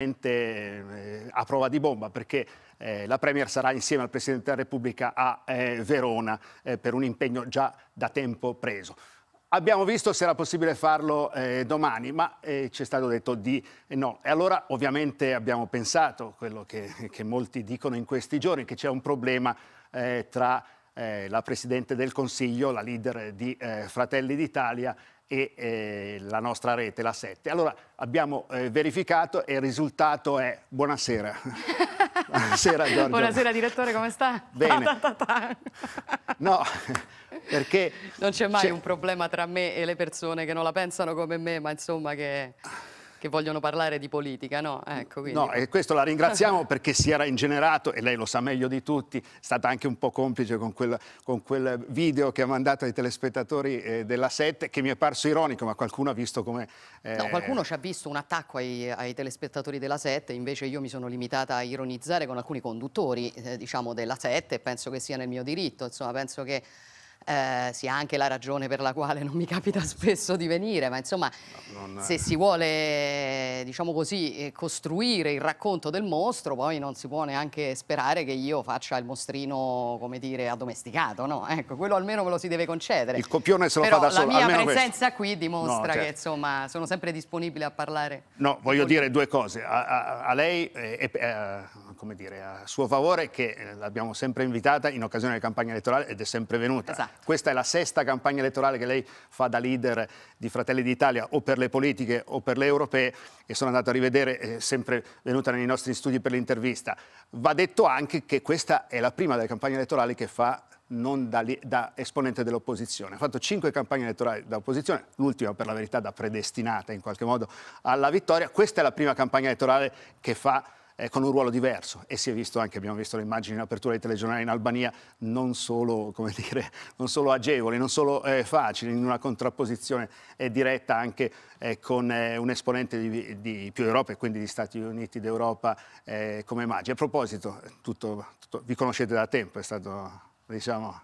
Eh, a prova di bomba perché eh, la Premier sarà insieme al Presidente della Repubblica a eh, Verona eh, per un impegno già da tempo preso. Abbiamo visto se era possibile farlo eh, domani, ma eh, ci è stato detto di no. E allora ovviamente abbiamo pensato, quello che, che molti dicono in questi giorni, che c'è un problema tra la Presidente del Consiglio, la leader di Fratelli d'Italia e eh, la nostra rete, la 7. Allora abbiamo eh, verificato e il risultato è buonasera. buonasera Giorgio. Buonasera direttore, come sta? Bene. Ta ta ta no, perché... Non c'è mai un problema tra me e le persone che non la pensano come me, ma insomma che che vogliono parlare di politica, no? Ecco, No, e questo la ringraziamo perché si era ingenerato, e lei lo sa meglio di tutti, è stata anche un po' complice con quel, con quel video che ha mandato ai telespettatori eh, della 7, che mi è parso ironico, ma qualcuno ha visto come... Eh... No, qualcuno ci ha visto un attacco ai, ai telespettatori della Sette, invece io mi sono limitata a ironizzare con alcuni conduttori, eh, diciamo, della Sette, penso che sia nel mio diritto, insomma, penso che eh, sia anche la ragione per la quale non mi capita spesso di venire, ma insomma no, se si vuole, diciamo così, eh, costruire il racconto del mostro, poi non si può neanche sperare che io faccia il mostrino, come dire, addomesticato, no? Ecco, quello almeno me lo si deve concedere. Il copione se lo Però fa da solo. La mia presenza questo. qui dimostra no, certo. che insomma sono sempre disponibile a parlare. No, voglio dire due cose. A, a, a lei... Eh, eh, come dire, a suo favore che eh, l'abbiamo sempre invitata in occasione della campagna elettorale ed è sempre venuta. Esatto. Questa è la sesta campagna elettorale che lei fa da leader di Fratelli d'Italia o per le politiche o per le europee e sono andato a rivedere, è eh, sempre venuta nei nostri studi per l'intervista. Va detto anche che questa è la prima delle campagne elettorali che fa non da, li, da esponente dell'opposizione. Ha fatto cinque campagne elettorali da opposizione, l'ultima per la verità da predestinata in qualche modo alla vittoria. Questa è la prima campagna elettorale che fa eh, con un ruolo diverso e si è visto anche, abbiamo visto le immagini in apertura dei telegiornali in Albania, non solo, dire, non solo agevoli, non solo eh, facili, in una contrapposizione eh, diretta anche eh, con eh, un esponente di, di, più Europa e quindi di Stati Uniti d'Europa eh, come Maggi. A proposito, tutto, tutto, vi conoscete da tempo, è stato diciamo,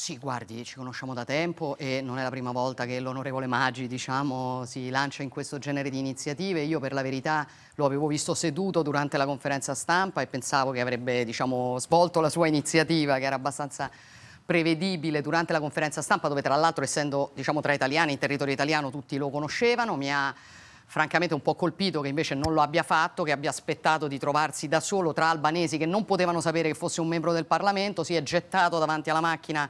sì, guardi, ci conosciamo da tempo e non è la prima volta che l'onorevole Maggi, diciamo, si lancia in questo genere di iniziative. Io per la verità lo avevo visto seduto durante la conferenza stampa e pensavo che avrebbe, diciamo, svolto la sua iniziativa, che era abbastanza prevedibile durante la conferenza stampa, dove tra l'altro essendo, diciamo, tra italiani, in territorio italiano tutti lo conoscevano, mi ha francamente un po' colpito che invece non lo abbia fatto, che abbia aspettato di trovarsi da solo tra albanesi che non potevano sapere che fosse un membro del Parlamento, si è gettato davanti alla macchina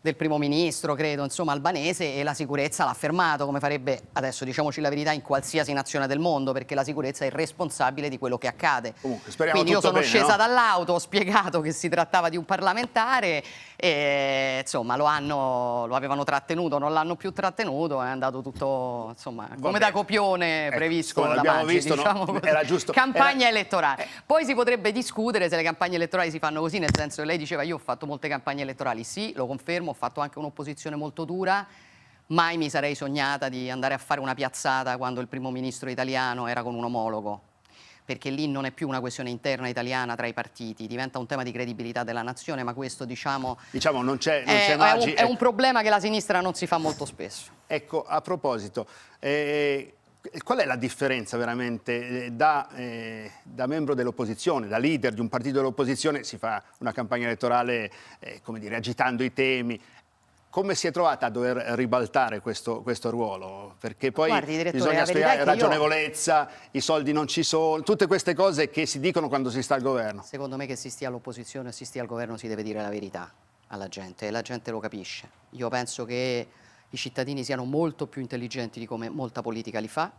del primo ministro, credo, insomma, albanese e la sicurezza l'ha fermato, come farebbe adesso, diciamoci la verità, in qualsiasi nazione del mondo, perché la sicurezza è responsabile di quello che accade. Comunque, Quindi io sono bene, scesa no? dall'auto, ho spiegato che si trattava di un parlamentare e insomma lo, hanno, lo avevano trattenuto, non l'hanno più trattenuto, è andato tutto insomma, come da copione ecco, previsto ecco, da Maggi, visto, diciamo no? era giusto. campagna era... elettorale. Eh. Poi si potrebbe discutere se le campagne elettorali si fanno così, nel senso che lei diceva io ho fatto molte campagne elettorali, sì, lo confermo Sanremo, ho fatto anche un'opposizione molto dura, mai mi sarei sognata di andare a fare una piazzata quando il primo ministro italiano era con un omologo, perché lì non è più una questione interna italiana tra i partiti, diventa un tema di credibilità della nazione, ma questo diciamo, diciamo non c'è, non è, è, un, è un problema che la sinistra non si fa molto spesso. Ecco, a proposito, eh, Qual è la differenza veramente eh, da, eh, da membro dell'opposizione, da leader di un partito dell'opposizione, si fa una campagna elettorale eh, come dire, agitando i temi, come si è trovata a dover ribaltare questo, questo ruolo? Perché poi Guardi, bisogna spiegare ragionevolezza, io... i soldi non ci sono, tutte queste cose che si dicono quando si sta al governo. Secondo me che si stia all'opposizione o si stia al governo si deve dire la verità alla gente e la gente lo capisce. Io penso che i cittadini siano molto più intelligenti di come molta politica li fa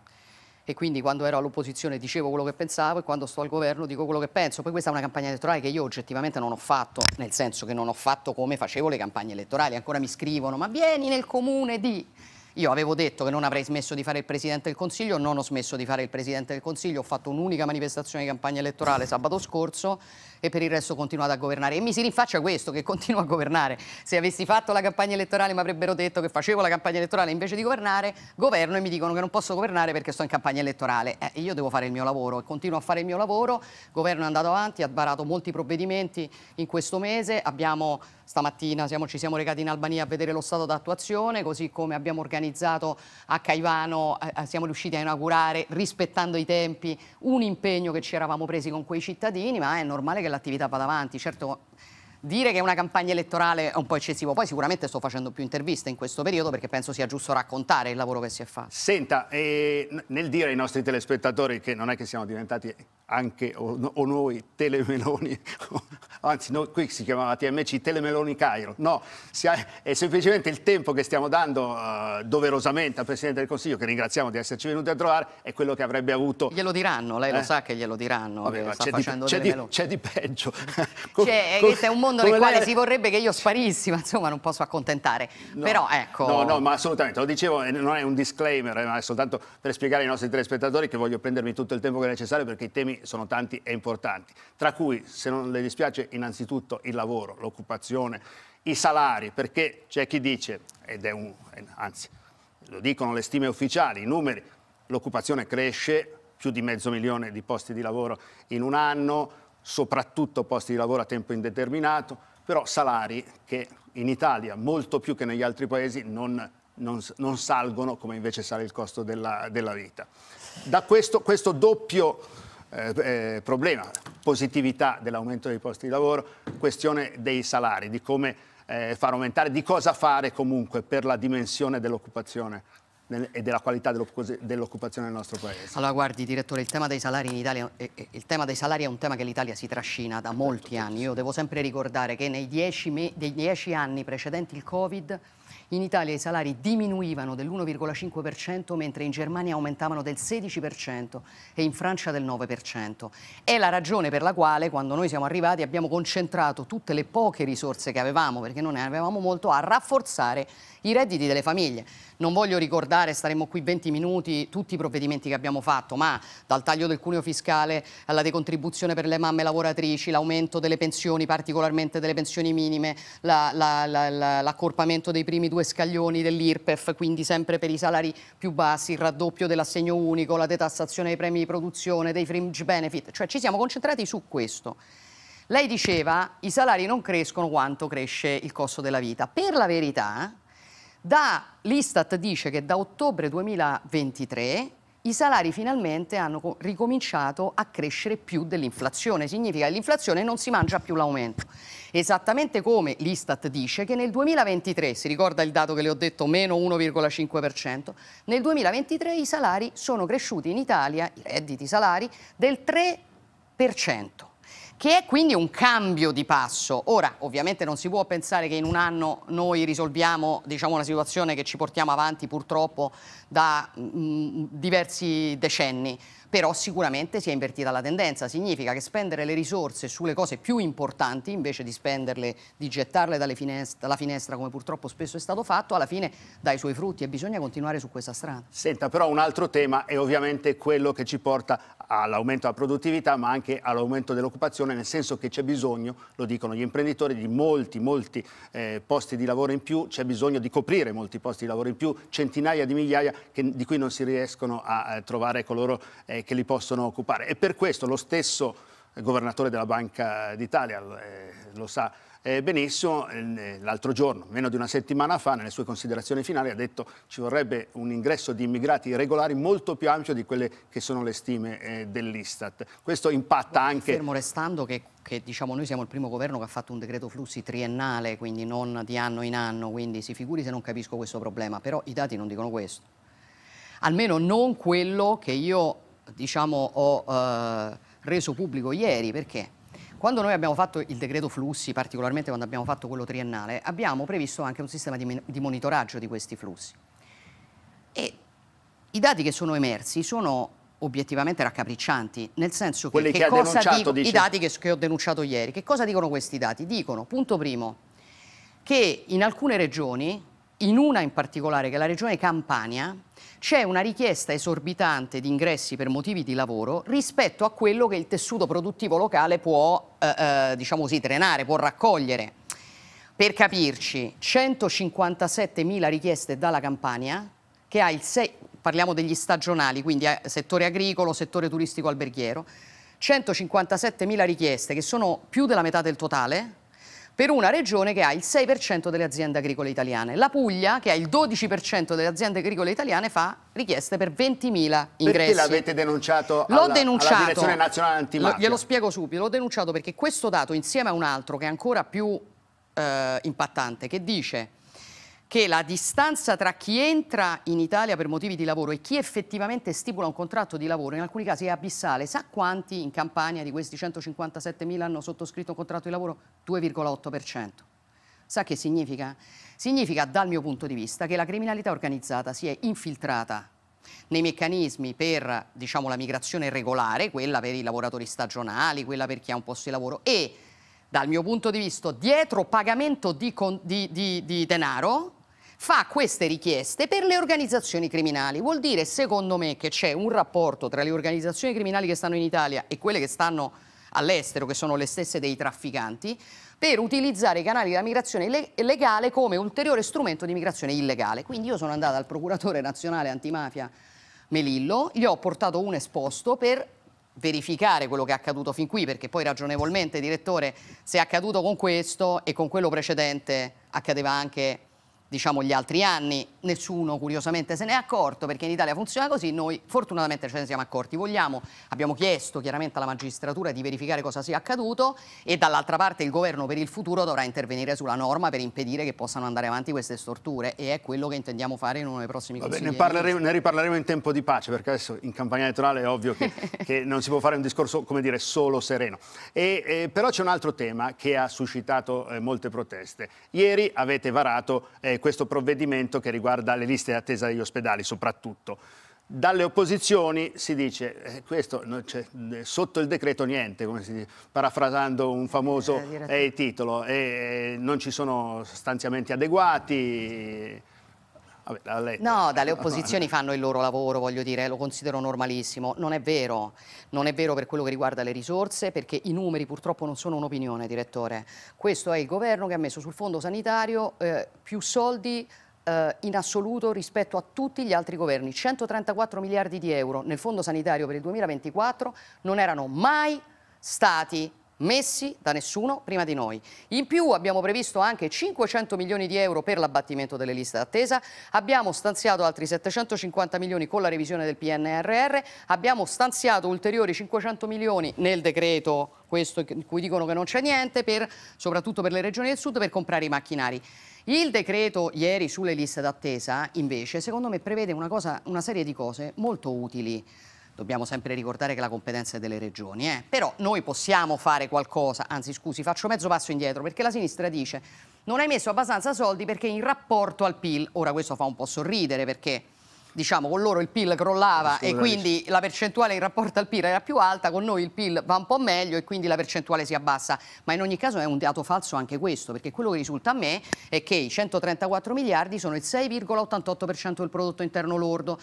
e quindi quando ero all'opposizione dicevo quello che pensavo e quando sto al governo dico quello che penso. Poi questa è una campagna elettorale che io oggettivamente non ho fatto, nel senso che non ho fatto come facevo le campagne elettorali, ancora mi scrivono ma vieni nel comune di... Io avevo detto che non avrei smesso di fare il Presidente del Consiglio, non ho smesso di fare il Presidente del Consiglio, ho fatto un'unica manifestazione di campagna elettorale sabato scorso e per il resto continuate a governare. E mi si rinfaccia questo, che continuo a governare. Se avessi fatto la campagna elettorale mi avrebbero detto che facevo la campagna elettorale invece di governare, governo e mi dicono che non posso governare perché sto in campagna elettorale. Eh, io devo fare il mio lavoro e continuo a fare il mio lavoro. Il governo è andato avanti, ha barato molti provvedimenti in questo mese. Abbiamo stamattina siamo, ci siamo recati in Albania a vedere lo stato d'attuazione, così come abbiamo organizzato a Caivano, eh, eh siamo riusciti a inaugurare, rispettando i tempi, un impegno che ci eravamo presi con quei cittadini, ma è normale che l'attività vada avanti, certo Dire che è una campagna elettorale è un po' eccessivo, poi sicuramente sto facendo più interviste in questo periodo perché penso sia giusto raccontare il lavoro che si è fatto. Senta, eh, nel dire ai nostri telespettatori che non è che siamo diventati anche o, o noi telemeloni, anzi no, qui si chiamava TMC telemeloni Cairo, no, ha, è semplicemente il tempo che stiamo dando uh, doverosamente al Presidente del Consiglio, che ringraziamo di esserci venuti a trovare, è quello che avrebbe avuto... Glielo diranno, lei eh? lo sa che glielo diranno, Vabbè, che sta di, facendo c'è di, c'è di peggio. Cioè, è un mondo mondo nel quale lei... si vorrebbe che io sparissi, ma insomma non posso accontentare. No, Però ecco... No, no, ma assolutamente, lo dicevo, eh, non è un disclaimer, eh, ma è soltanto per spiegare ai nostri telespettatori che voglio prendermi tutto il tempo che è necessario perché i temi sono tanti e importanti, tra cui, se non le dispiace, innanzitutto il lavoro, l'occupazione, i salari, perché c'è chi dice, ed è un... Eh, anzi, lo dicono le stime ufficiali, i numeri, l'occupazione cresce, più di mezzo milione di posti di lavoro in un anno, soprattutto posti di lavoro a tempo indeterminato, però salari che in Italia, molto più che negli altri paesi, non, non, non salgono come invece sale il costo della, della vita. Da questo, questo doppio eh, eh, problema, positività dell'aumento dei posti di lavoro, questione dei salari, di come eh, far aumentare, di cosa fare comunque per la dimensione dell'occupazione e della qualità dell'occupazione nel nostro paese. Allora guardi direttore, il tema dei salari in Italia è, eh, è, eh, salari è un tema che l'Italia si trascina da certo, molti certo, anni. Io devo sempre ricordare che nei dieci, dieci anni precedenti il Covid in Italia i salari diminuivano dell'1,5% mentre in Germania aumentavano del 16% e in Francia del 9%. È la ragione per la quale quando noi siamo arrivati abbiamo concentrato tutte le poche risorse che avevamo, perché non ne avevamo molto, a rafforzare i redditi delle famiglie. Non voglio ricordare, staremo qui 20 minuti, tutti i provvedimenti che abbiamo fatto, ma dal taglio del cuneo fiscale alla decontribuzione per le mamme lavoratrici, l'aumento delle pensioni, particolarmente delle pensioni minime, l'accorpamento la, la, la, dei primi due scaglioni dell'IRPEF, quindi sempre per i salari più bassi, il raddoppio dell'assegno unico, la detassazione dei premi di produzione, dei fringe benefit, cioè ci siamo concentrati su questo. Lei diceva i salari non crescono quanto cresce il costo della vita. Per la verità, da, L'Istat dice che da ottobre 2023 i salari finalmente hanno ricominciato a crescere più dell'inflazione. Significa che l'inflazione non si mangia più l'aumento. Esattamente come l'Istat dice che nel 2023, si ricorda il dato che le ho detto, meno 1,5%, nel 2023 i salari sono cresciuti in Italia, i redditi, salari, del 3% che è quindi un cambio di passo. Ora, ovviamente non si può pensare che in un anno noi risolviamo diciamo, una situazione che ci portiamo avanti purtroppo da mh, mm, diversi decenni però sicuramente si è invertita la tendenza, significa che spendere le risorse sulle cose più importanti invece di spenderle, di gettarle dalla finestra, finestra come purtroppo spesso è stato fatto, alla fine dà i suoi frutti e bisogna continuare su questa strada. Senta, però un altro tema è ovviamente quello che ci porta all'aumento della produttività ma anche all'aumento dell'occupazione, nel senso che c'è bisogno, lo dicono gli imprenditori, di molti, molti eh, posti di lavoro in più, c'è bisogno di coprire molti posti di lavoro in più, centinaia di migliaia che, di cui non si riescono a eh, trovare coloro eh, eh, che li possono occupare. E per questo lo stesso eh, governatore della Banca d'Italia eh, lo sa benissimo, l'altro giorno, meno di una settimana fa, nelle sue considerazioni finali ha detto che ci vorrebbe un ingresso di immigrati regolari molto più ampio di quelle che sono le stime dell'Istat. Questo impatta anche... Fermo restando che, che diciamo, noi siamo il primo governo che ha fatto un decreto flussi triennale, quindi non di anno in anno, quindi si figuri se non capisco questo problema, però i dati non dicono questo. Almeno non quello che io diciamo, ho eh, reso pubblico ieri, perché quando noi abbiamo fatto il decreto flussi, particolarmente quando abbiamo fatto quello triennale, abbiamo previsto anche un sistema di, di monitoraggio di questi flussi. E i dati che sono emersi sono obiettivamente raccapriccianti, nel senso che, che, che cosa dico, dice... i dati che, che ho denunciato ieri, che cosa dicono questi dati? Dicono, punto primo, che in alcune regioni in una in particolare, che è la regione Campania, c'è una richiesta esorbitante di ingressi per motivi di lavoro rispetto a quello che il tessuto produttivo locale può, eh, eh, diciamo così, trenare, può raccogliere. Per capirci, 157.000 richieste dalla Campania, che ha il 6, parliamo degli stagionali, quindi eh, settore agricolo, settore turistico alberghiero, 157.000 richieste, che sono più della metà del totale, per una regione che ha il 6% delle aziende agricole italiane. La Puglia, che ha il 12% delle aziende agricole italiane, fa richieste per 20.000 ingressi. Perché l'avete denunciato alla, denunciato, alla Direzione Nazionale Antimafia? Lo, glielo spiego subito, l'ho denunciato perché questo dato insieme a un altro che è ancora più eh, impattante, che dice che la distanza tra chi entra in Italia per motivi di lavoro e chi effettivamente stipula un contratto di lavoro in alcuni casi è abissale. Sa quanti in Campania di questi 157.000 hanno sottoscritto un contratto di lavoro? 2,8%. Sa che significa? Significa, dal mio punto di vista, che la criminalità organizzata si è infiltrata nei meccanismi per diciamo, la migrazione regolare, quella per i lavoratori stagionali, quella per chi ha un posto di lavoro e dal mio punto di vista dietro pagamento di, di, di, di denaro fa queste richieste per le organizzazioni criminali. Vuol dire, secondo me, che c'è un rapporto tra le organizzazioni criminali che stanno in Italia e quelle che stanno all'estero, che sono le stesse dei trafficanti, per utilizzare i canali della migrazione legale come ulteriore strumento di migrazione illegale. Quindi io sono andata al procuratore nazionale antimafia Melillo, gli ho portato un esposto per verificare quello che è accaduto fin qui, perché poi ragionevolmente, direttore, se è accaduto con questo e con quello precedente accadeva anche diciamo, gli altri anni nessuno curiosamente se ne è accorto perché in Italia funziona così, noi fortunatamente ce ne siamo accorti, vogliamo, abbiamo chiesto chiaramente alla magistratura di verificare cosa sia accaduto e dall'altra parte il governo per il futuro dovrà intervenire sulla norma per impedire che possano andare avanti queste storture e è quello che intendiamo fare in uno dei prossimi Vabbè, ne, parleremo, ne, riparleremo in tempo di pace perché adesso in campagna elettorale è ovvio che, che non si può fare un discorso come dire solo sereno. E, eh, però c'è un altro tema che ha suscitato eh, molte proteste. Ieri avete varato eh, questo provvedimento che riguarda le liste d'attesa degli ospedali soprattutto. Dalle opposizioni si dice, eh, questo, no, cioè, eh, sotto il decreto niente, come si dice, parafrasando un famoso eh, titolo, eh, non ci sono stanziamenti adeguati, Vabbè, no, dalle opposizioni fanno il loro lavoro, voglio dire, lo considero normalissimo. Non è vero, non è vero per quello che riguarda le risorse, perché i numeri purtroppo non sono un'opinione, direttore. Questo è il governo che ha messo sul fondo sanitario eh, più soldi eh, in assoluto rispetto a tutti gli altri governi. 134 miliardi di euro nel fondo sanitario per il 2024 non erano mai stati messi da nessuno prima di noi. In più abbiamo previsto anche 500 milioni di euro per l'abbattimento delle liste d'attesa, abbiamo stanziato altri 750 milioni con la revisione del PNRR, abbiamo stanziato ulteriori 500 milioni nel decreto questo in cui dicono che non c'è niente, per, soprattutto per le regioni del sud, per comprare i macchinari. Il decreto ieri sulle liste d'attesa, invece, secondo me prevede una, cosa, una serie di cose molto utili dobbiamo sempre ricordare che la competenza è delle regioni, eh? però noi possiamo fare qualcosa, anzi scusi faccio mezzo passo indietro perché la sinistra dice non hai messo abbastanza soldi perché in rapporto al PIL, ora questo fa un po' sorridere perché diciamo con loro il PIL crollava e quindi la percentuale in rapporto al PIL era più alta, con noi il PIL va un po' meglio e quindi la percentuale si abbassa, ma in ogni caso è un dato falso anche questo perché quello che risulta a me è che i 134 miliardi sono il 6,88% del prodotto interno lordo,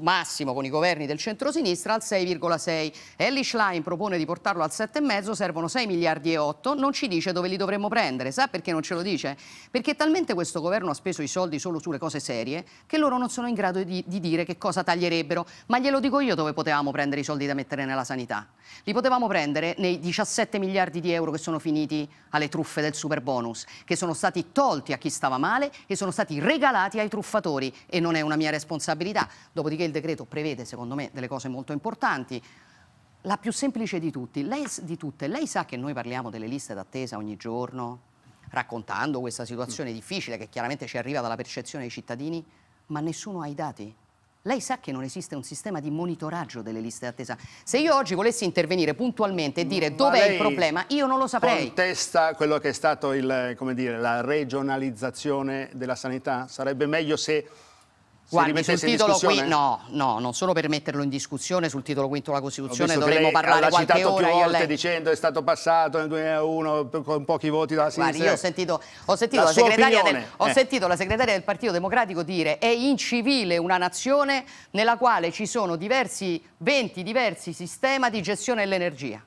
massimo con i governi del centrosinistra al 6,6. Ellie Schlein propone di portarlo al 7,5, servono 6 miliardi e 8, non ci dice dove li dovremmo prendere, sa perché non ce lo dice? Perché talmente questo governo ha speso i soldi solo sulle cose serie che loro non sono in grado di, di dire che cosa taglierebbero, ma glielo dico io dove potevamo prendere i soldi da mettere nella sanità. Li potevamo prendere nei 17 miliardi di euro che sono finiti alle truffe del super bonus, che sono stati tolti a chi stava male e sono stati regalati ai truffatori e non è una mia responsabilità. Dopodiché il decreto prevede, secondo me, delle cose molto importanti. La più semplice di, tutti, lei, di tutte, lei sa che noi parliamo delle liste d'attesa ogni giorno, raccontando questa situazione difficile che chiaramente ci arriva dalla percezione dei cittadini, ma nessuno ha i dati. Lei sa che non esiste un sistema di monitoraggio delle liste d'attesa. Se io oggi volessi intervenire puntualmente e dire dov'è il problema, io non lo saprei. contesta quello che è stato il, dire, la regionalizzazione della sanità? Sarebbe meglio se Guardi, sul titolo qui no, no, non solo per metterlo in discussione, sul titolo quinto della Costituzione dovremmo parlare qualche ora. L'ha citato più volte dicendo che è stato passato nel 2001 con pochi voti dalla sinistra. Guardi, io ho sentito, ho sentito, la, la, del, ho eh. sentito la, segretaria del Partito Democratico dire che è incivile una nazione nella quale ci sono diversi, 20 diversi sistemi di gestione dell'energia.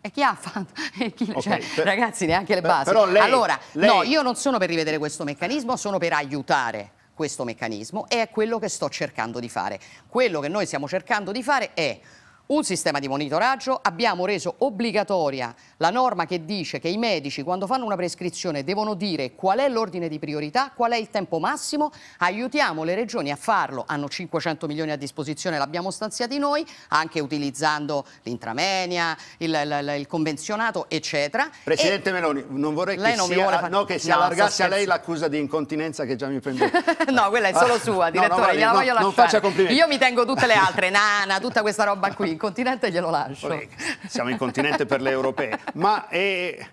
E chi ha fatto? Chi, okay, cioè, Ragazzi, neanche le basi. Lei, allora, lei... no, io non sono per rivedere questo meccanismo, sono per aiutare questo meccanismo e è quello che sto cercando di fare. Quello che noi stiamo cercando di fare è un sistema di monitoraggio, abbiamo reso obbligatoria la norma che dice che i medici quando fanno una prescrizione devono dire qual è l'ordine di priorità, qual è il tempo massimo, aiutiamo le regioni a farlo, hanno 500 milioni a disposizione, l'abbiamo stanziati noi, anche utilizzando l'intramenia, il, il, il, convenzionato, eccetera. Presidente e Meloni, non vorrei che, non sia, no, che si no, allargasse a lei l'accusa di incontinenza che già mi prende. no, quella è solo sua, direttore, no, no, gliela voglio non, lasciare. Non faccia complimenti. Io mi tengo tutte le altre, nana, tutta questa roba qui in continente glielo lascio. Vabbè, siamo in continente per le europee. Ma è... Eh,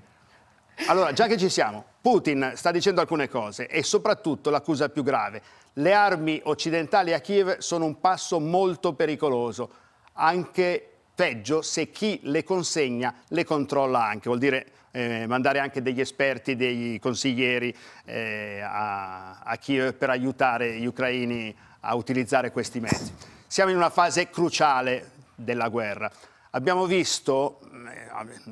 allora, già che ci siamo, Putin sta dicendo alcune cose e soprattutto l'accusa più grave. Le armi occidentali a Kiev sono un passo molto pericoloso, anche peggio se chi le consegna le controlla anche, vuol dire eh, mandare anche degli esperti, dei consiglieri eh, a, a Kiev per aiutare gli ucraini a utilizzare questi mezzi. Siamo in una fase cruciale della guerra. Abbiamo visto, mm,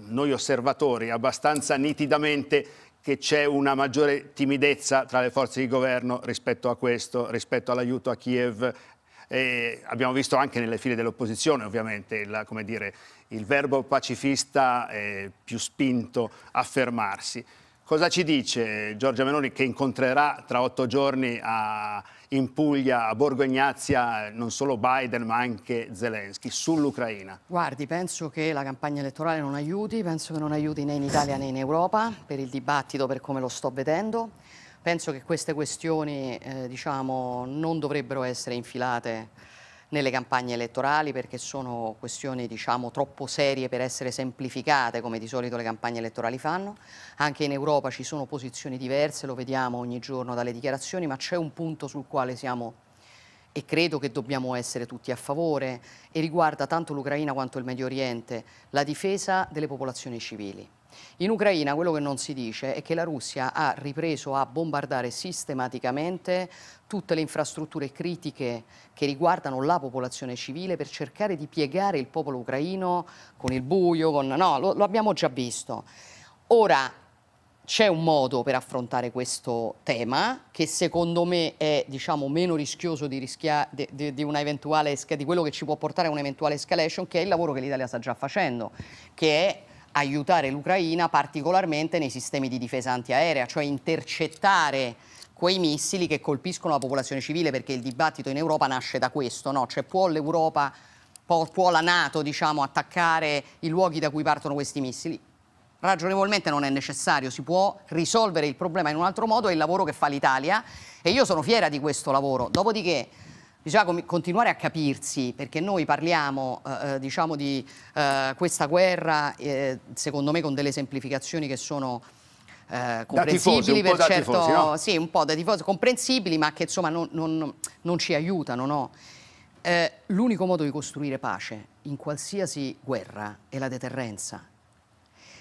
noi osservatori, abbastanza nitidamente che c'è una maggiore timidezza tra le forze di governo rispetto a questo, rispetto all'aiuto a Kiev. E abbiamo visto anche nelle file dell'opposizione ovviamente il, dire, il verbo pacifista più spinto a fermarsi. Cosa ci dice Giorgia Meloni che incontrerà tra otto giorni a, in Puglia, a Borgo Ignazia, non solo Biden ma anche Zelensky sull'Ucraina? Guardi, penso che la campagna elettorale non aiuti, penso che non aiuti né in Italia né in Europa per il dibattito, per come lo sto vedendo. Penso che queste questioni eh, diciamo, non dovrebbero essere infilate nelle campagne elettorali perché sono questioni diciamo, troppo serie per essere semplificate come di solito le campagne elettorali fanno. Anche in Europa ci sono posizioni diverse, lo vediamo ogni giorno dalle dichiarazioni, ma c'è un punto sul quale siamo e credo che dobbiamo essere tutti a favore, e riguarda tanto l'Ucraina quanto il Medio Oriente, la difesa delle popolazioni civili. In Ucraina quello che non si dice è che la Russia ha ripreso a bombardare sistematicamente tutte le infrastrutture critiche che riguardano la popolazione civile per cercare di piegare il popolo ucraino con il buio, con... no, lo, lo abbiamo già visto. Ora, c'è un modo per affrontare questo tema che secondo me è diciamo, meno rischioso di, di, di, di, quello che ci può portare a un'eventuale escalation, che è il lavoro che l'Italia sta già facendo, che è aiutare l'Ucraina particolarmente nei sistemi di difesa antiaerea, cioè intercettare quei missili che colpiscono la popolazione civile, perché il dibattito in Europa nasce da questo, no? cioè può l'Europa può, la Nato diciamo, attaccare i luoghi da cui partono questi missili? ragionevolmente non è necessario, si può risolvere il problema in un altro modo, è il lavoro che fa l'Italia e io sono fiera di questo lavoro. Dopodiché bisogna continuare a capirsi perché noi parliamo eh, eh, diciamo di eh, questa guerra eh, secondo me con delle semplificazioni che sono eh, comprensibili tifosi, per certo, tifosi, no? sì, un po' da tifosi, comprensibili, ma che insomma non, non, non ci aiutano. No? Eh, l'unico modo di costruire pace in qualsiasi guerra è la deterrenza.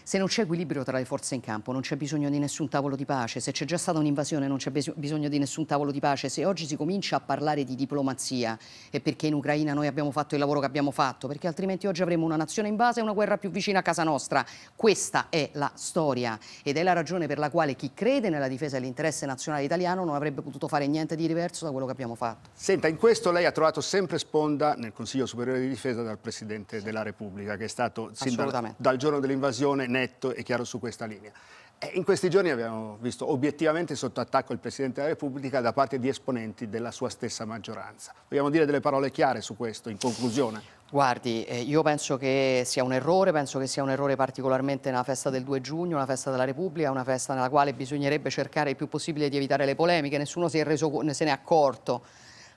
Se non c'è equilibrio tra le forze in campo, non c'è bisogno di nessun tavolo di pace. Se c'è già stata un'invasione, non c'è bisogno di nessun tavolo di pace. Se oggi si comincia a parlare di diplomazia è perché in Ucraina noi abbiamo fatto il lavoro che abbiamo fatto, perché altrimenti oggi avremo una nazione in base e una guerra più vicina a casa nostra. Questa è la storia ed è la ragione per la quale chi crede nella difesa dell'interesse nazionale italiano non avrebbe potuto fare niente di diverso da quello che abbiamo fatto. Senta, in questo lei ha trovato sempre sponda nel Consiglio Superiore di Difesa dal Presidente della Repubblica, che è stato sin dal, dal giorno dell'invasione netto e chiaro su questa linea. E in questi giorni abbiamo visto obiettivamente sotto attacco il Presidente della Repubblica da parte di esponenti della sua stessa maggioranza. Vogliamo dire delle parole chiare su questo, in conclusione? Guardi, eh, io penso che sia un errore, penso che sia un errore particolarmente nella festa del 2 giugno, una festa della Repubblica, una festa nella quale bisognerebbe cercare il più possibile di evitare le polemiche, nessuno se ne è accorto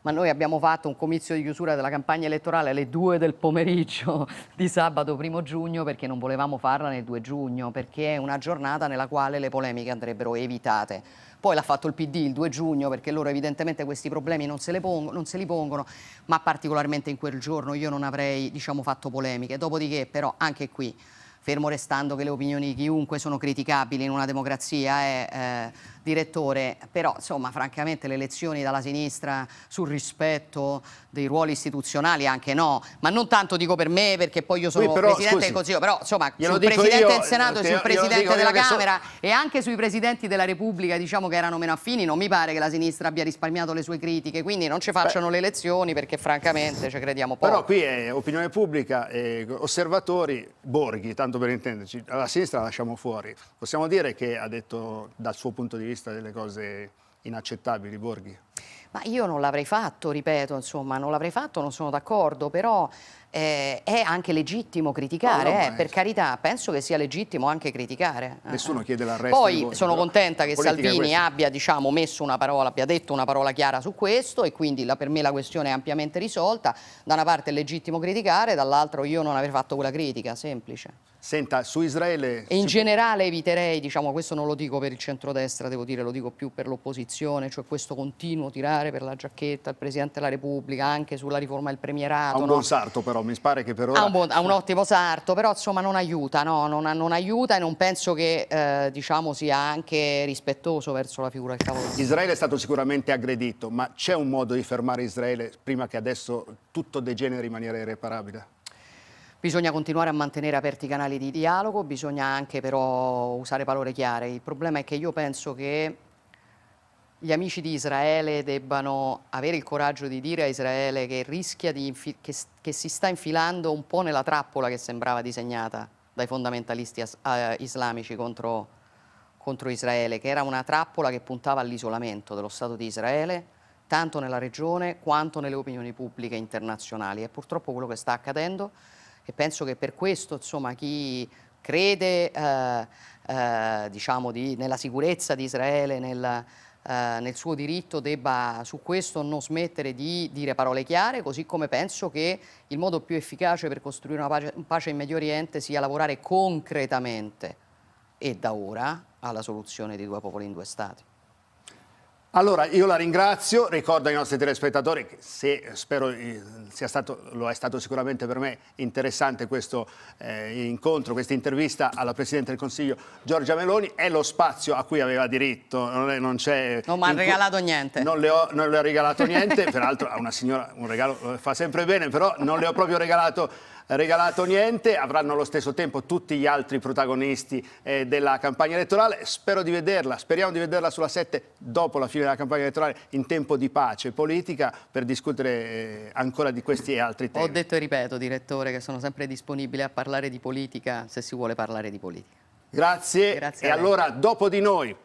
ma noi abbiamo fatto un comizio di chiusura della campagna elettorale alle 2 del pomeriggio di sabato 1 giugno perché non volevamo farla nel 2 giugno, perché è una giornata nella quale le polemiche andrebbero evitate. Poi l'ha fatto il PD il 2 giugno perché loro evidentemente questi problemi non se, pongo, non se, li pongono, ma particolarmente in quel giorno io non avrei diciamo, fatto polemiche. Dopodiché però anche qui fermo restando che le opinioni di chiunque sono criticabili in una democrazia, è... eh, direttore, però insomma francamente le lezioni dalla sinistra sul rispetto dei ruoli istituzionali anche no, ma non tanto dico per me perché poi io sono però, Presidente scusi, del Consiglio, però insomma sul Presidente io, del Senato e sul Presidente della Camera so... e anche sui Presidenti della Repubblica diciamo che erano meno affini, non mi pare che la sinistra abbia risparmiato le sue critiche, quindi non ci facciano Beh. le lezioni perché francamente ci crediamo poco. Però qui è opinione pubblica, eh, osservatori, borghi, tanto per intenderci, la sinistra la lasciamo fuori, possiamo dire che ha detto dal suo punto di vista vista delle cose inaccettabili, Borghi? Ma io non l'avrei fatto, ripeto, insomma, non l'avrei fatto, non sono d'accordo, però eh, è anche legittimo criticare, no, eh, per carità, penso che sia legittimo anche criticare. Eh, Nessuno eh. chiede l'arresto. Poi voi, sono contenta che Salvini abbia diciamo, messo una parola, abbia detto una parola chiara su questo e quindi la, per me la questione è ampiamente risolta. Da una parte è legittimo criticare, dall'altra io non aver fatto quella critica, semplice. Senta, su Israele... in generale eviterei, diciamo, questo non lo dico per il centrodestra, devo dire, lo dico più per l'opposizione, cioè questo continuo tirare per la giacchetta al Presidente della Repubblica, anche sulla riforma del premierato. Ha un no? buon sarto però però mi pare che per ora... Ha un, buon, ha un ottimo sarto, però insomma non aiuta, no? non, non aiuta e non penso che eh, diciamo, sia anche rispettoso verso la figura del capodanno. Israele è stato sicuramente aggredito, ma c'è un modo di fermare Israele prima che adesso tutto degeneri in maniera irreparabile? Bisogna continuare a mantenere aperti i canali di dialogo, bisogna anche però usare parole chiare. Il problema è che io penso che gli amici di Israele debbano avere il coraggio di dire a Israele che rischia di che, che, si sta infilando un po' nella trappola che sembrava disegnata dai fondamentalisti uh, islamici contro, contro Israele, che era una trappola che puntava all'isolamento dello Stato di Israele, tanto nella regione quanto nelle opinioni pubbliche internazionali. È purtroppo quello che sta accadendo e penso che per questo insomma, chi crede eh, eh, diciamo di, nella sicurezza di Israele, nella, eh, nel suo diritto debba su questo non smettere di dire parole chiare, così come penso che il modo più efficace per costruire una pace, pace in Medio Oriente sia lavorare concretamente e da ora alla soluzione di due popoli in due stati. Allora, io la ringrazio, ricordo ai nostri telespettatori che se, eh, spero eh, sia stato, lo è stato sicuramente per me interessante questo eh, incontro, questa intervista alla Presidente del Consiglio Giorgia Meloni, è lo spazio a cui aveva diritto, non, è, non c'è... Non mi ha regalato niente. Non le, ho, non le ho regalato niente, peraltro a una signora un regalo eh, fa sempre bene, però non le ho proprio regalato regalato niente, avranno allo stesso tempo tutti gli altri protagonisti eh, della campagna elettorale, spero di vederla, speriamo di vederla sulla 7 dopo la fine della campagna elettorale in tempo di pace politica per discutere eh, ancora di questi e altri temi. Ho detto e ripeto, direttore, che sono sempre disponibile a parlare di politica se si vuole parlare di politica. Grazie, Grazie e allora dopo di noi